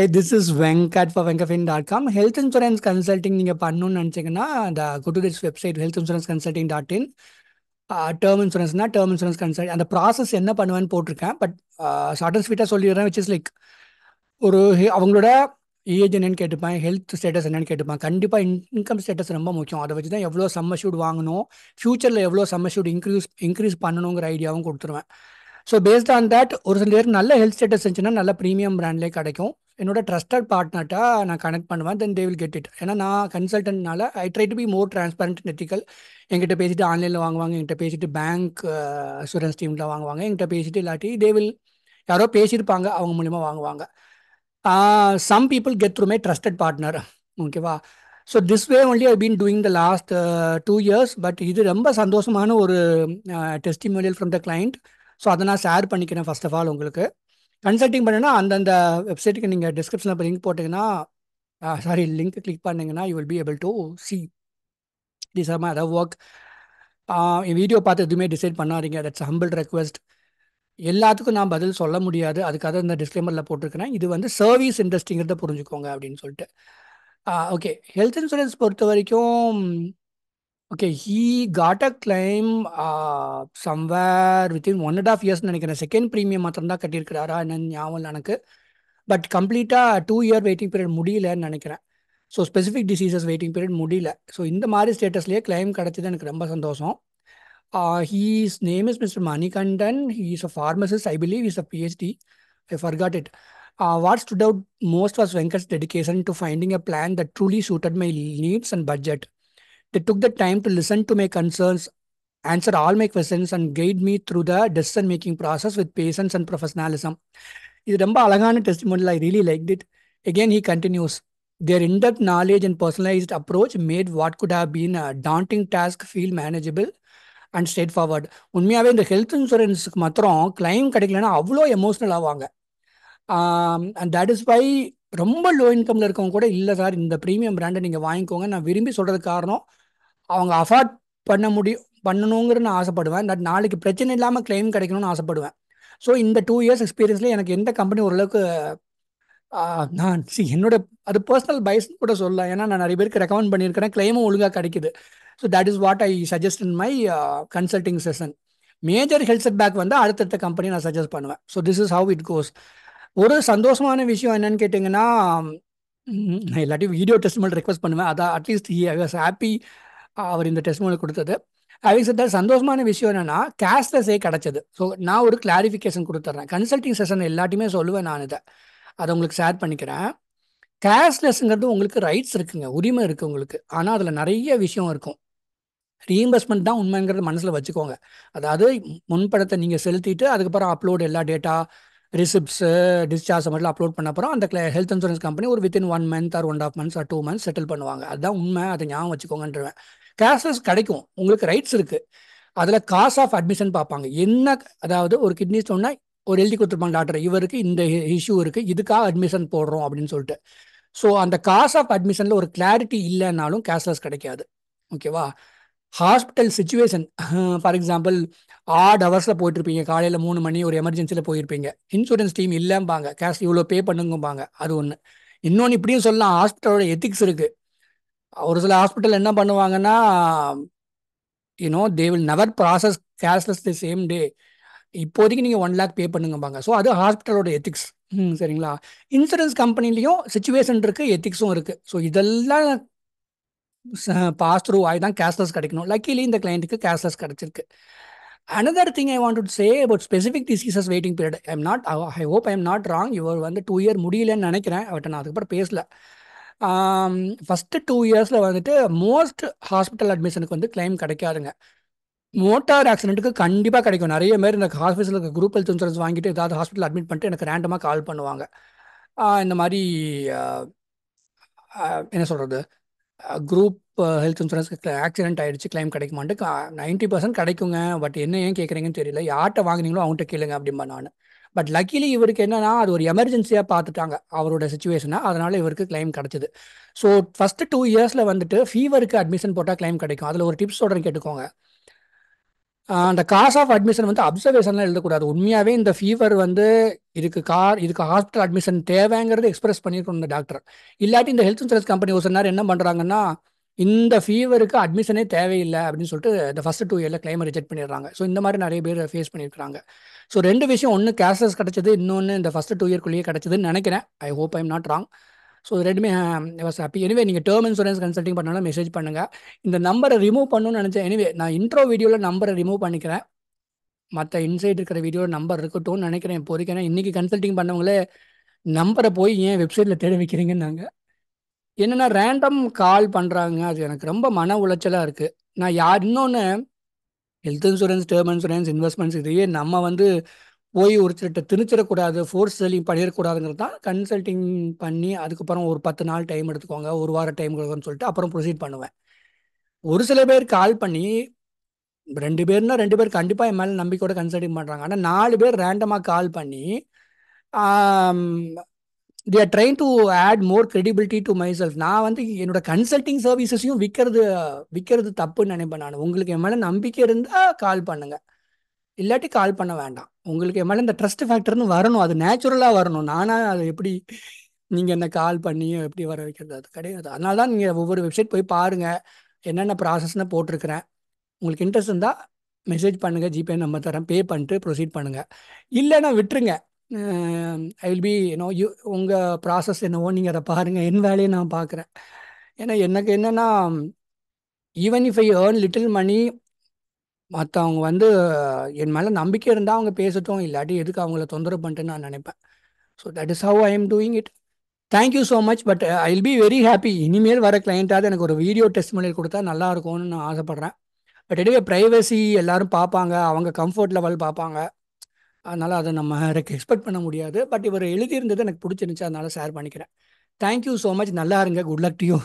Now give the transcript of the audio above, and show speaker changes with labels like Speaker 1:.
Speaker 1: A this is Venkat from Venkfin dot com health insurance consulting நீங்கள் பண்ணணும்னு நினச்சிங்கன்னா அந்த குட்டுடிஸ் website health insurance consulting dot in term இன்சூரன்ஸ்னா டேர்ம் இன்சூரன்ஸ் கன்சல்ட் அந்த ப்ராசஸ் என்ன பண்ணுவேன்னு போட்டிருக்கேன் பட் ஷார்ட் அண்ட் ஸ்வீட்டாக சொல்லிடுறேன் விச் இஸ் லைக் ஒரு அவங்களோட ஏஜ் என்னன்னு கேட்டுப்பேன் ஹெல்த் ஸ்டேட்டஸ் என்னென்னு கேட்டுப்பேன் கண்டிப்பாக இன்கம் ஸ்டேட்டஸ் ரொம்ப முக்கியம் அதை வச்சு தான் எவ்வளோ சம்ம ஷூட் வாங்கணும் ஃபியூச்சரில் எவ்வளோ சம்ம ஷூட் இன்க்ரீஸ் இன்க்ரீஸ் பண்ணணுங்கிற ஐடியாவும் கொடுத்துருவேன் ஸோ பேஸ்ட் ஆன் தட் ஒரு சில பேர் நல்ல ஹெல்த் ஸ்டேட்டஸ் இருந்துச்சுன்னா நல்ல ப்ரீமியம் ப்ராண்ட்லேயே கிடைக்கும் என்னோட ட்ரஸ்டட் பார்ட்னர்ட்டாக நான் கனெக்ட் பண்ணுவேன் then they will get it ஏன்னா நான் கன்சல்டன்ட்னால I try to be more transparent ethical என்கிட்ட பேசிட்டு ஆன்லைனில் வாங்குவாங்க என்கிட்ட பேசிட்டு பேங்க் அசூரன்ஸ் டீமில் வாங்குவாங்க என்கிட்ட பேசிட்டு இல்லாட்டி தே வில் யாரோ பேசியிருப்பாங்க அவங்க மூலிமா வாங்குவாங்க some people get through my trusted partner ஓகேவா so this way only I been doing the last two years but இது ரொம்ப சந்தோஷமான ஒரு testimonial from the client so அதை நான் ஷேர் பண்ணிக்கிறேன் ஃபர்ஸ்ட் ஆஃப் ஆல் உங்களுக்கு கன்சல்டிங் பண்ணுன்னா அந்தந்த வெப்சைட்டுக்கு நீங்கள் டிஸ்கிரிப்ஷனில் லிங்க் போட்டிங்கன்னா சாரி லிங்க் கிளிக் பண்ணிங்கன்னா you will be able to see this or my other work என் வீடியோ பார்த்து எதுவுமே டிசைட் பண்ணாதீங்க தட்ஸ் ஹம்பிள் ரெக்வஸ்ட் எல்லாத்துக்கும் நான் பதில் சொல்ல முடியாது அதுக்காக இந்த டிஸ்கிளைமரில் போட்டிருக்கிறேன் இது வந்து சர்வீஸ் இண்டஸ்ட்ரிங்கிறத புரிஞ்சுக்கோங்க அப்படின்னு சொல்லிட்டு ஓகே ஹெல்த் இன்சூரன்ஸ் பொறுத்த வரைக்கும் okay he got a claim somewhere within one and half years நினைக்கிறேன் செகண்ட் ப்ரீமியம் மாத்திரம் தான் கட்டியிருக்கிறாரா என்னன்னு ஞாபகம் எனக்கு பட் கம்ப்ளீட்டாக டூ இயர் வெயிட்டிங் பீரியட் முடியலன்னு நினைக்கிறேன் so specific diseases waiting period முடியல ஸோ இந்த மாதிரி ஸ்டேட்டஸ்லேயே கிளைம் கிடச்சது எனக்கு ரொம்ப சந்தோஷம் he's name is mister Manikandan he's a pharmacist I believe is a PhD I forgot it what stood out most was Venkat's dedication to finding a plan that truly suited my needs and budget they took the time to listen to my concerns, answer all my questions, and guide me through the decision making process with patience and professionalism. This testimonial. I really liked it. Again, he continues Their in depth knowledge and personalized approach made what could have been a daunting task feel manageable. And straightforward உண்மையாகவே இந்த health இன்சூரன்ஸுக்கு மாத்திரம் claim கிடைக்கலனா அவ்வளோ emotional ஆவாங்க and that is why ரொம்ப low இன்கம்ல இருக்கவங்க கூட இல்லை சார் இந்த ப்ரீமியம் பிராண்டை நீங்கள் வாங்கிக்கோங்க நான் விரும்பி சொல்கிறது காரணம் அவங்க அஃபார்ட் பண்ண முடியும் பண்ணணுங்கிற நான் ஆசைப்படுவேன் தட் நாளைக்கு பிரச்சனை இல்லாமல் கிளைம் கிடைக்கணும்னு ஆசைப்படுவேன் ஸோ இந்த டூ இயர்ஸ் எக்ஸ்பீரியன்ஸில் எனக்கு எந்த கம்பெனி ஓரளவுக்கு நான் சி என்னோட அது பர்சனல் பைஸ் கூட சொல்லலாம் ஏன்னா நான் நிறைய பேருக்கு ரெக்கமெண்ட் பண்ணியிருக்கிறேன் கிளைமும் ஒழுங்காக கிடைக்குது so that is what I suggest in my consulting session major health setback வந்து அடுத்தடுத்த கம்பெனி நான் சஜஸ்ட் பண்ணுவேன் so this is how it goes ஒரு சந்தோஷமான விஷயம் என்னன்னு கேட்டிங்கன்னா நான் எல்லாத்தையும் வீடியோ டெஸ்ட் மட்டும் ரெக்வஸ்ட் பண்ணுவேன் அதான் அட்லீஸ்ட் ஹி ஹாப்பி அவர் இந்த டெஸ்ட் மூலம் கொடுத்தது அவங்க சார் சந்தோஷமான விஷயம் என்னன்னா கேஷ்லெஸ்ஸே கிடச்சது ஸோ நான் ஒரு கிளாரிஃபிகேஷன் கொடுத்துட்றேன் கன்சல்டிங் செஷன் எல்லாத்தையுமே சொல்லுவேன் நான் இதை அதை உங்களுக்கு ஷேர் பண்ணிக்கிறேன் கேஷ்லெஸ்ங்கிறது உங்களுக்கு ரைட்ஸ் இருக்குங்க உரிமை இருக்குது உங்களுக்கு ஆனால் அதில் நிறைய விஷயம் இருக்கும் ரீஇம்பர்ஸ்மெண்ட் தான் உண்மைங்கிறது மனசில் வச்சுக்கோங்க அதாவது முன்படத்தை நீங்கள் செலுத்திட்டு அதுக்கப்புறம் அப்லோடு எல்லா டேட்டா ரிசிப்ட்ஸு டிஸ்சார்ஜ் மட்டும் அப்லோட் பண்ண அப்புறம் அந்த ஹெல்த் இன்சூரன்ஸ் கம்பெனி ஒரு within one month or one half months or two months settle பண்ணுவாங்க அதுதான் உண்மை அதை ஞாபகம் வச்சுக்கோங்கன்றவேன் கேஷ்லெஸ் கிடைக்கும் உங்களுக்கு ரைட்ஸ் இருக்குது அதில் காஸ்ட் ஆஃப் அட்மிஷன் பார்ப்பாங்க என்ன அதாவது ஒரு கிட்னி ஸ்டோன்னா ஒரு எழுதி கொடுத்துருப்பாங்க டாக்டர் இவருக்கு இந்த இஷ்யூ இருக்குது இதுக்காக அட்மிஷன் போடுறோம் அப்படின்னு சொல்லிட்டு ஸோ அந்த காஸ்ட் ஆஃப் அட்மிஷனில் ஒரு கிளாரிட்டி இல்லைன்னாலும் கேஷ்லெஸ் கிடைக்காது ஓகேவா hospital situation for example odd ஹவர்ஸில் போயிட்டுருப்பீங்க காலையில் மூணு மணி ஒரு எமர்ஜென்சியில் போயிருப்பீங்க இன்சூரன்ஸ் டீம் இல்லைம்பாங்க கேஷ் இவ்வளோ பே பண்ணுங்கம்பாங்க அது ஒன்று இன்னொன்று இப்படியும் சொல்லலாம் ஹாஸ்பிட்டலோட எத்திக்ஸ் இருக்குது ஒரு சில ஹாஸ்பிட்டல் என்ன பண்ணுவாங்கன்னா you know they will never process cashless the same day இப்போதைக்கு நீங்கள் ஒன் லேக் பே பண்ணுங்கம்பாங்க ஸோ அது ஹாஸ்பிட்டலோட எத்திக்ஸ் ம் சரிங்களா இன்சூரன்ஸ் கம்பெனிலையும் சுச்சுவேஷன் இருக்குது எத்திக்ஸும் இருக்குது ஸோ இதெல்லாம் பாஸ் த்ரூ ஆகி தான் கேஷ்லெஸ் கிடைக்கணும் லக்கிலி இந்த கிளைண்ட்டுக்கு கேஷ்லெஸ் கிடச்சிருக்கு another thing I want to say about specific diseases waiting period I am not I hope I am not wrong இவர் வந்து டூ இயர் முடியலன்னு நினைக்கிறேன் பட் நான் அதுக்கப்புறம் பேசலை ஃபஸ்ட்டு டூ இயர்ஸில் வந்துட்டு மோஸ்ட் ஹாஸ்பிட்டல் அட்மிஷனுக்கு வந்து கிளைம் கிடைக்காதுங்க மோட்டார் ஆக்சிடென்ட்டுக்கு கண்டிப்பாக கிடைக்கும் நிறைய பேர் இந்த ஹாஸ்பிட்டலில் இருக்க குரூப் ஹெல்த் இன்சூரன்ஸ் வாங்கிட்டு ஏதாவது ஹாஸ்பிட்டல் அட்மிட் பண்ணிட்டு எனக்கு ரேண்டமாக கால் பண்ணுவாங்க இந்த மாதிரி என்ன சொல்கிறது குரூப் ஹெல்த் இன்சூரன்ஸ்க்கு ஆக்சிடென்ட் ஆகிடுச்சு கிளைம் கிடைக்குமான்ட்டு நைன்ட்டி பர்சன்ட் கிடைக்குங்க பட் என்ன ஏன் கேட்குறீங்கன்னு தெரியல யார்கிட்ட வாங்கினீங்களோ அவங்ககிட்ட கேளுங்க அப்படிம்பா நான் பட் லக்கிலி இவருக்கு என்னன்னா அது ஒரு எமர்ஜென்சியாக பார்த்துட்டாங்க அவரோட சுச்சுவேஷனை அதனால இவருக்கு கிளைம் கிடச்சிது ஸோ ஃபஸ்ட்டு டூ இயர்ஸில் வந்துட்டு ஃபீவருக்கு அட்மிஷன் போட்டால் கிளைம் கிடைக்கும் அதில் ஒரு டிப்ஸ் சொல்கிறேன் கேட்டுக்கோங்க அந்த காசு ஆஃப் அட்மிஷன் வந்து அப்சர்வேஷன்லாம் எழுதக்கூடாது உண்மையாகவே இந்த ஃபீவர் வந்து இதுக்கு கார் இதுக்கு ஹாஸ்பிட்டல் அட்மிஷன் தேவைங்கிறது எக்ஸ்பிரஸ் பண்ணியிருக்கணும் இந்த டாக்டர் இல்லாட்டி இந்த ஹெல்த் இன்சூரன்ஸ் கம்பெனி ஒரு என்ன பண்ணுறாங்கன்னா இந்த ஃபீவருக்கு அட்மிஷனே தேவையில்லை அப்படின்னு சொல்லிட்டு இந்த ஃபஸ்ட் டூ இயரில் கிளைமை ரிஜெக்ட் பண்ணிடுறாங்க ஸோ இந்த மாதிரி நிறைய பேர் ஃபேஸ் பண்ணியிருக்காங்க ஸோ ரெண்டு விஷயம் ஒன்று கேஷ்லஸ் கிடச்சது இன்னொன்று இந்த ஃபஸ்ட்டு டூ இயர்க்குள்ளேயே கிடச்சதுன்னு நினைக்கிறேன் I hope I'm not wrong so ரெண்டுமே வாஸ் ஹாப்பி எனிவே நீங்கள் டேர்ம் இன்சூரன்ஸ் கன்சல்டிங் பண்ணாலும் மெசேஜ் பண்ணுங்கள் இந்த நம்பரை ரிமூவ் பண்ணணும்னு நினச்சேன் எனிவே நான் இன்ட்ரோ வீடியோவில் நம்பரை ரிமூவ் பண்ணிக்கிறேன் மற்ற இன்சைட் இருக்கிற வீடியோ நம்பர் இருக்கட்டும்னு நினைக்கிறேன் இப்போதைக்கு ஏன்னா இன்றைக்கி கன்சல்ட்டிங் பண்ணவங்களே நம்பரை போய் ஏன் வெப்சைட்டில் தேட வைக்கிறீங்கன்னாங்க என்னென்னா ரேண்டம் கால் பண்ணுறாங்க அது எனக்கு ரொம்ப மன உளைச்சலாக இருக்குது நான் யார் இன்னொன்று health insurance term insurance investments இதையே நம்ம வந்து போய் சிலிட்ட திணிச்சிடக்கூடாது ஃபோர்ஸ் செல்லிங் பண்ணிடக்கூடாதுங்கிறது தான் கன்சல்டிங் பண்ணி அதுக்கப்புறம் ஒரு பத்து நாள் டைம் எடுத்துக்கோங்க ஒரு வாரம் டைம் கொடுக்கணும்னு சொல்லிட்டு அப்புறம் ப்ரொசீட் பண்ணுவேன் ஒரு சில பேர் கால் பண்ணி ரெண்டு பேர்னா ரெண்டு பேர் கண்டிப்பாக என் மேலே நம்பிக்கையோட கன்சல்டிங் பண்ணுறாங்க ஆனால் நாலு பேர் ரேண்டமாக கால் பண்ணி they are trying to add more credibility to myself நான் வந்து என்னோட கன்சல்டிங் சர்வீசஸையும் விற்கிறது விற்கிறது தப்புன்னு நினைப்பேன் நான் உங்களுக்கு என் மேலே நம்பிக்கை இருந்தால் கால் பண்ணுங்க இல்லாட்டி கால் பண்ண வேண்டாம் உங்களுக்கு என் மேலே இந்த ட்ரஸ்ட் ஃபேக்டர்னு வரணும் அது நேச்சுரலாக வரணும் நானாக அது எப்படி நீங்கள் என்ன கால் பண்ணி எப்படி வர வைக்கிறது அது கிடையாது அதனால தான் நீங்கள் ஒவ்வொரு வெப்சைட் போய் பாருங்கள் என்னென்ன ப்ராசஸ்னு போட்டிருக்கிறேன் உங்களுக்கு இன்ட்ரெஸ்ட் இருந்தால் மெசேஜ் பண்ணுங்கள் ஜிபே நம்பர் தரேன் பே பண்ணிட்டு ப்ரொசீட் பண்ணுங்கள் இல்லைன்னா விட்டுருங்க I will be you know you உங்கள் ப்ராசஸ் என்னவோ நீங்கள் அதை பாருங்கள் என் வேலையை நான் பார்க்குறேன் ஏன்னா எனக்கு என்னென்னா even if I earn little money மற்றவங்க வந்து என் மேலே நம்பிக்கை இருந்தால் அவங்க பேசட்டும் இல்லாட்டி எதுக்கு அவங்கள தொந்தரவு பண்ணிட்டுன்னு நான் நினைப்பேன் so that is how I am doing it thank you so much but I will be very happy இனிமேல் வர கிளைண்ட்டாவது எனக்கு ஒரு வீடியோ டெஸ்ட் மொழியில் கொடுத்தா நல்லா இருக்கும்னு நான் ஆசைப்பட்றேன் பட் எனவே ப்ரைவசி எல்லோரும் பார்ப்பாங்க அவங்க கம்ஃபர்ட் லெவல் பார்ப்பாங்க அதனால் அதை நம்ம எக்ஸ்பெக்ட் பண்ண முடியாது பட் இவர் எழுதியிருந்தது எனக்கு பிடிச்சிருந்துச்சு அதனால் ஷேர் பண்ணிக்கிறேன் தேங்க்யூ ஸோ மச் நல்லா இருங்க குட் லக் டு யூ